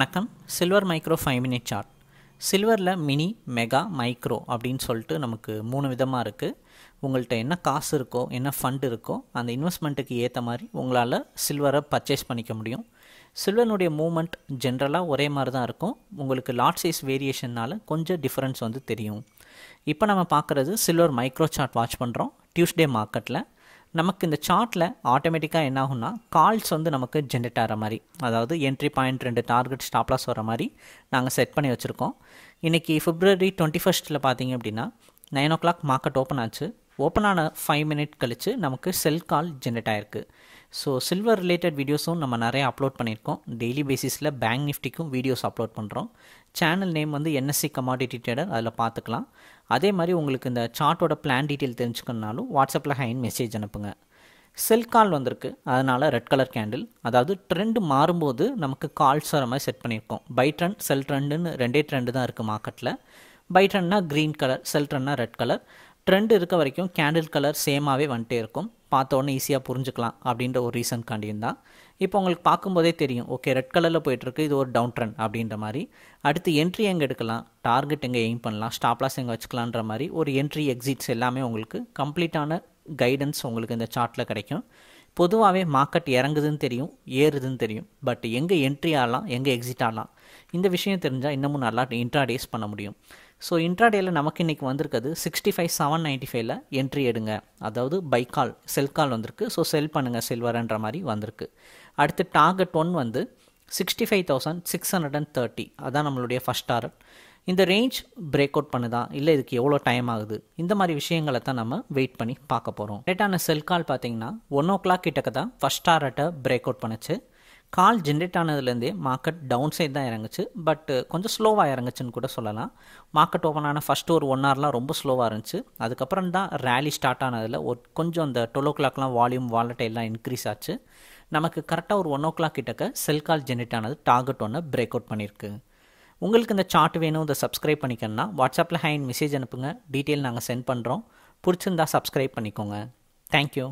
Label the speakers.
Speaker 1: வணக்கம் silver micro five minute chart சில்வரில் mini mega micro அப்படின்னு சொல்லிட்டு நமக்கு மூணு விதமாக இருக்குது உங்கள்கிட்ட என்ன காசு இருக்கோ என்ன ஃபண்ட் இருக்கோ அந்த இன்வெஸ்ட்மெண்ட்டுக்கு ஏற்ற மாதிரி உங்களால் சில்வரை பர்ச்சேஸ் பண்ணிக்க முடியும் சில்வனுடைய மூமெண்ட் ஜென்ரலாக ஒரே மாதிரி தான் இருக்கும் உங்களுக்கு லார்ட் சைஸ் வேரியேஷன்னால் கொஞ்சம் டிஃப்ரென்ஸ் வந்து தெரியும் இப்போ நம்ம பார்க்குறது சில்வர் மைக்ரோ சார்ட் வாட்ச் பண்ணுறோம் டியூஸ்டே மார்க்கெட்டில் நமக்கு இந்த சார்ட்டில் ஆட்டோமேட்டிக்காக என்ன ஆகுன்னா கால்ஸ் வந்து நமக்கு ஜென்ரேட் ஆகிற மாதிரி அதாவது என்ட்ரி பாயிண்ட் ரெண்டு டார்கெட் ஸ்டாப்லாஸ் வர மாதிரி நாங்கள் செட் பண்ணி வச்சுருக்கோம் இன்றைக்கி ஃபிப்ரவரி டுவெண்ட்டி ஃபஸ்ட்டில் பார்த்தீங்க அப்படின்னா nine o'clock market open ஆச்சு ஓப்பன் ஆன ஃபைவ் மினிட் கழித்து நமக்கு செல் கால் ஜென்ரேட் ஆகிருக்கு ஸோ சில்வர் ரிலேட்டட் வீடியோஸும் நம்ம நிறைய அப்லோட் பண்ணியிருக்கோம் டெய்லி பேசிஸில் பேங்க் நிஃப்டிக்கும் வீடியோஸ் அப்லோட் பண்ணுறோம் சேனல் நேம் வந்து என்எஸ்சி கமாடிட்டி ட்ரேடர் அதில் பார்த்துக்கலாம் அதே மாதிரி உங்களுக்கு இந்த சார்ட்டோட பிளான் டீட்டெயில் தெரிஞ்சுக்கணுனாலும் வாட்ஸ்அப்பில் ஹைன் மெசேஜ் அனுப்புங்க செல் கால் வந்திருக்கு அதனால் ரெட் கலர் கேண்டில் அதாவது ட்ரெண்டு மாறும்போது நமக்கு கால்ஸ் வர மாதிரி செட் பண்ணியிருக்கோம் பை ட்ரெண்ட் செல் ட்ரெண்டுன்னு ரெண்டே ட்ரெண்டு தான் இருக்குது மார்க்கெட்டில் பை ட்ரெண்ட்னா க்ரீன் கலர் செல் ட்ரெண்ட்னா ரெட் கலர் ட்ரெண்ட் இருக்க வரைக்கும் கேண்டில் கலர் சேமாகவே வந்துட்டே இருக்கும் பார்த்த உடனே ஈஸியாக புரிஞ்சுக்கலாம் அப்படின்ற ஒரு ரீசன் காண்டியும் தான் இப்போ உங்களுக்கு பார்க்கும்போதே தெரியும் ஓகே ரெட் கலரில் போயிட்டுருக்கு இது ஒரு டவுன் ட்ரெண்ட் அப்படின்ற மாதிரி அடுத்து என்ட்ரி எங்கே எடுக்கலாம் டார்கெட் எங்கே எய்ம் பண்ணலாம் ஸ்டாப்லாஸ் எங்கே வச்சுக்கலான்ற மாதிரி ஒரு என்ட்ரி எக்ஸிட்ஸ் எல்லாமே உங்களுக்கு கம்ப்ளீட்டான கைடன்ஸ் உங்களுக்கு இந்த சார்ட்டில் கிடைக்கும் பொதுவாகவே மார்க்கெட் இறங்குதுன்னு தெரியும் ஏறுதுன்னு தெரியும் பட் எங்கே என்ட்ரி ஆகலாம் எங்கே எக்ஸிட் ஆகலாம் இந்த விஷயம் தெரிஞ்சால் இன்னமும் நல்லா இன்ட்ராடேஸ் பண்ண முடியும் ஸோ இன்ட்ராடேயில் நமக்கு இன்றைக்கி வந்திருக்குது சிக்ஸ்டி ஃபைவ் செவன் நைன்ட்டி ஃபைவ்ல என்ட்ரி எடுங்க அதாவது பை கால் செல் கால் வந்திருக்கு ஸோ செல் பண்ணுங்கள் சில்வர்ன்ற மாதிரி வந்திருக்கு அடுத்து டார்கெட் ஒன் வந்து sixty five thousand six hundred and thirty அதான் நம்மளுடைய ஃபஸ்ட் டாரட் இந்த ரேஞ்ச் பிரேக் அவுட் பண்ணுதா இல்லை இதுக்கு எவ்வளோ டைம் ஆகுது இந்த மாதிரி விஷயங்களை தான் நம்ம வெயிட் பண்ணி பார்க்க போகிறோம் லேட்டான செல் கால் பார்த்தீங்கன்னா ஒன் ஓ கிளாக் கிட்டக்க தான் ஃபஸ்ட் டாரட்டை பிரேக் அவுட் பண்ணுச்சு கால் ஜென்ரேட் ஆனதுலேருந்தே மார்க்கெட் டவுன் சைட் தான் இறங்குச்சு பட் கொஞ்சம் ஸ்லோவாக இறங்குச்சுன்னு கூட சொல்லலாம் மார்க்கெட் ஓப்பன் ஆன ஃபஸ்ட்டு ஒரு ஒன் ஹவர்லாம் ரொம்ப ஸ்லோவாக இருந்துச்சு அதுக்கப்புறம் தான் ரேலி ஸ்டார்ட் ஆனதில் ஒரு கொஞ்சம் அந்த டுவெல் ஓ கிளாக்லாம் வால்யூம் வாலட்டைலாம் இன்க்ரீஸ் ஆச்சு நமக்கு கரெக்டாக ஒரு ஒன் ஓ கிளாக் கிட்டக்க செல் கால் ஜென்ரேட் ஆனது டார்கெட் ஒன்று பிரேக் அவுட் பண்ணியிருக்கு உங்களுக்கு இந்த சார்ட் வேணும் இதை சப்ஸ்கிரைப் பண்ணிக்கணும்னா வாட்ஸ்அப்பில் ஹேண்ட் மெசேஜ் அனுப்புங்க டீட்டெயில் நாங்கள் சென்ட் பண்ணுறோம் பிடிச்சிருந்தா சப்ஸ்கிரைப் பண்ணிக்கோங்க தேங்க்யூ